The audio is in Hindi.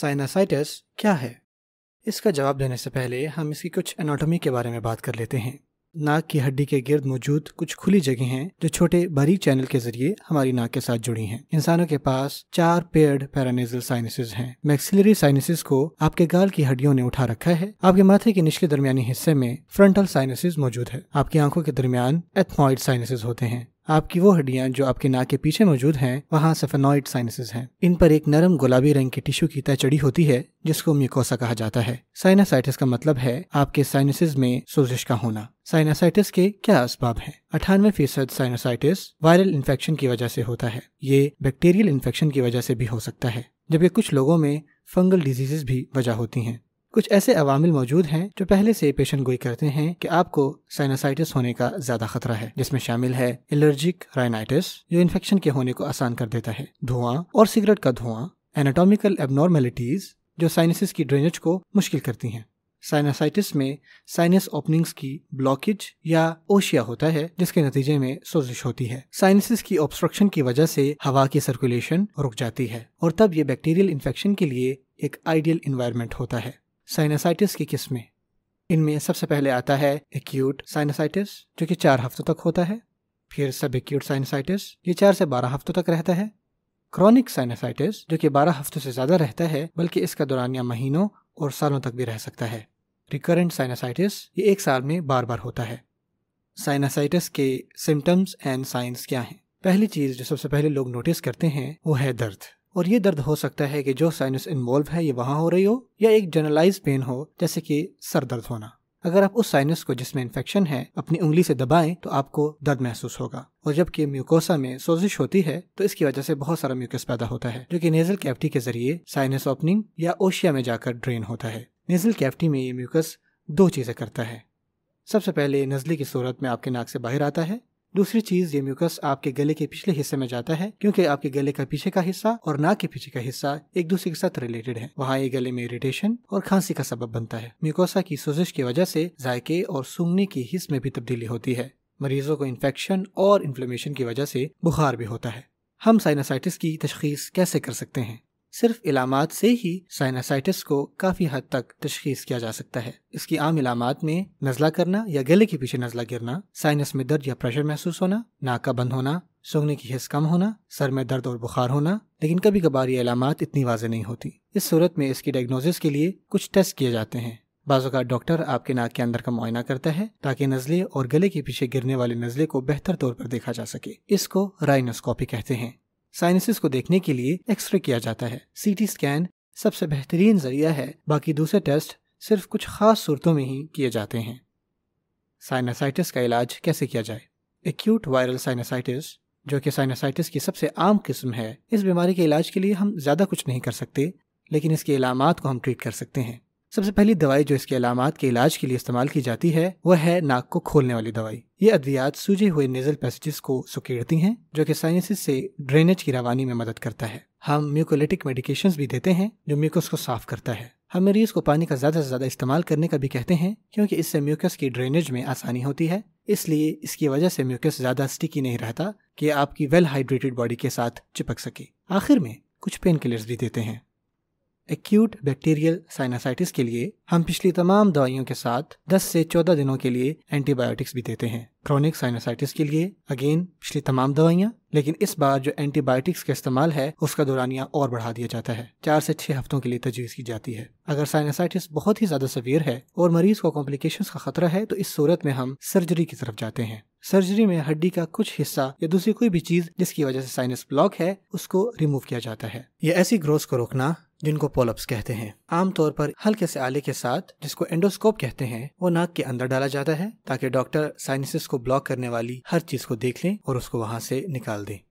साइनासाइटिस क्या है इसका जवाब देने से पहले हम इसकी कुछ एनाटॉमी के बारे में बात कर लेते हैं नाक की हड्डी के गिर्द मौजूद कुछ खुली जगह हैं जो छोटे बारीक चैनल के जरिए हमारी नाक के साथ जुड़ी हैं। इंसानों के पास चार पेयर्ड पैरानेजल साइनसिस हैं। मैक्सिलरी साइनसिस को आपके गाल की हड्डियों ने उठा रखा है आपके माथे के निचले दरमियानी हिस्से में फ्रंटल साइनसिस मौजूद है आपकी आंखों के दरमियान एथमॉइड साइनसिस होते हैं आपकी वो हड्डियां जो आपके नाक के पीछे मौजूद हैं वहाँ सेफेनॉइड साइनसेस हैं इन पर एक नरम गुलाबी रंग के टिश्यू की तय चढ़ी होती है जिसको म्यूकोसा कहा जाता है साइनासाइटिस का मतलब है आपके साइनसेस में सोजिश का होना साइनासाइटिस के क्या असबाब हैं? अठानवे फीसद साइनासाइटिस वायरल इन्फेक्शन की वजह से होता है ये बैक्टीरियल इन्फेक्शन की वजह से भी हो सकता है जबकि कुछ लोगों में फंगल डिजीजेस भी वजह होती हैं कुछ ऐसे अवामिल मौजूद हैं जो पहले से पेशन गोई करते हैं कि आपको साइनासाइटिस होने का ज्यादा खतरा है जिसमें शामिल है एलर्जिक राइनाइटिस जो इन्फेक्शन के होने को आसान कर देता है धुआं और सिगरेट का धुआं एनाटॉमिकल एबनॉर्मेलिटीज जो साइनसिस की ड्रेनेज को मुश्किल करती हैं साइनासाइटिस में साइनस ओपनिंग्स की ब्लॉकेज या ओशिया होता है जिसके नतीजे में सोजिश होती है साइनसिस की ऑब्स्ट्रक्शन की वजह से हवा की सर्कुलेशन रुक जाती है और तब ये बैक्टीरियल इन्फेक्शन के लिए एक आइडियल इन्वायरमेंट होता है साइनासाइटिस की किस्में इनमें सबसे पहले आता है एक्यूट साइनासाइटिस जो कि चार हफ्तों तक होता है फिर सब एक्यूट साइनासाइटिस ये चार से बारह हफ्तों तक रहता है क्रॉनिक साइनासाइटिस जो कि बारह हफ्तों से ज़्यादा रहता है बल्कि इसका दौरान या महीनों और सालों तक भी रह सकता है रिकरेंट साइनासाइटिस ये एक साल में बार बार होता है साइनासाइटिस के सिम्टम्स एंड साइंस क्या हैं पहली चीज़ जो सबसे पहले लोग नोटिस करते हैं वो है दर्द और ये दर्द हो सकता है कि जो साइनस इन्वॉल्व है ये वहाँ हो रही हो या एक जनरलाइज पेन हो जैसे कि सर दर्द होना अगर आप उस साइनस को जिसमें इन्फेक्शन है अपनी उंगली से दबाएं तो आपको दर्द महसूस होगा और जबकि म्यूकोसा में सोजिश होती है तो इसकी वजह से बहुत सारा म्यूकस पैदा होता है जो कि नेजल कैफ्टी के जरिए साइनस ओपनिंग या ओशिया में जाकर ड्रेन होता है नेजल कैफ्टी में ये म्यूकस दो चीज़ें करता है सबसे पहले नज़ली की सूरत में आपके नाक से बाहर आता है दूसरी चीज ये म्यूकस आपके गले के पिछले हिस्से में जाता है क्योंकि आपके गले का पीछे का हिस्सा और नाक के पीछे का हिस्सा एक दूसरे के साथ रिलेटेड है वहाँ ये गले में इरिटेशन और खांसी का सबब बनता है म्यूकोसा की सोजिश की वजह से जायके और सूंघने की हिस्स में भी तब्दीली होती है मरीजों को इन्फेक्शन और इन्फ्लेमेशन की वजह से बुखार भी होता है हम साइनासाइटिस की तशखीस कैसे कर सकते हैं सिर्फ इलामत से ही साइनासाइटिस को काफ़ी हद तक तशखीस किया जा सकता है इसकी आम इलामत में नज़ला करना या गले के पीछे नज़ला गिरना साइनस में दर्द या प्रेशर महसूस होना नाक का बंद होना सूंघने की हिस्स कम होना सर में दर्द और बुखार होना लेकिन कभी कभार ये इलामत इतनी वाजे नहीं होती इस सूरत में इसकी डायग्नोसिस के लिए कुछ टेस्ट किए जाते हैं बाजू का डॉक्टर आपके नाक के अंदर का मुआयना करता है ताकि नज़ले और गले के पीछे गिरने वाले नज़ले को बेहतर तौर पर देखा जा सके इसको राइनोस्कोपी कहते हैं साइनसिस को देखने के लिए एक्सरे किया जाता है सीटी स्कैन सबसे बेहतरीन जरिया है बाकी दूसरे टेस्ट सिर्फ कुछ खास सूरतों में ही किए जाते हैं साइनासाइटिस का इलाज कैसे किया जाए एक्यूट वायरल साइनासाइटिस जो कि साइनासाइटिस की सबसे आम किस्म है इस बीमारी के इलाज के लिए हम ज़्यादा कुछ नहीं कर सकते लेकिन इसके इलामत को हम ट्रीट कर सकते हैं सबसे पहली दवाई जो इसके अलामत के इलाज के लिए इस्तेमाल की जाती है वह है नाक को खोलने वाली दवाई ये अद्वियात सूजे हुए नेजल पैसेजेस को सुकेड़ती हैं जो कि साइनसिस से ड्रेनेज की रवानी में मदद करता है हम म्यूकोलिटिक मेडिकेशंस भी देते हैं जो म्यूकस को साफ करता है हम मरीज को पानी का ज्यादा से ज्यादा इस्तेमाल करने का भी कहते हैं क्योंकि इससे म्यूकस की ड्रेनेज में आसानी होती है इसलिए इसकी वजह से म्यूकस ज्यादा स्टिकी नहीं रहता कि आपकी वेल हाइड्रेटेड बॉडी के साथ चिपक सके आखिर में कुछ पेन किलर्स भी देते हैं एक्यूट बैक्टीरियल साइनासाइटिस के लिए हम पिछली तमाम दवाइयों के साथ 10 से 14 दिनों के लिए एंटीबायोटिक्स भी देते हैं क्रॉनिक साइनासाइटिस के लिए अगेन पिछली तमाम दवाइयाँ लेकिन इस बार जो एंटीबायोटिक्स का इस्तेमाल है उसका दौरानिया और बढ़ा दिया जाता है चार से छह हफ्तों के लिए तजवीज़ की जाती है अगर साइनासाइटिस बहुत ही ज़्यादा सवियर है और मरीज को कॉम्प्लिकेशन का खतरा है तो इस सूरत में हम सर्जरी की तरफ जाते हैं सर्जरी में हड्डी का कुछ हिस्सा या दूसरी कोई भी चीज़ जिसकी वजह से साइनस ब्लॉक है उसको रिमूव किया जाता है यह ऐसी ग्रोथ को रोकना जिनको पोलप्स कहते हैं आमतौर पर हल्के से आले के साथ जिसको एंडोस्कोप कहते हैं वो नाक के अंदर डाला जाता है ताकि डॉक्टर साइनसिस को ब्लॉक करने वाली हर चीज को देख लें और उसको वहां से निकाल दें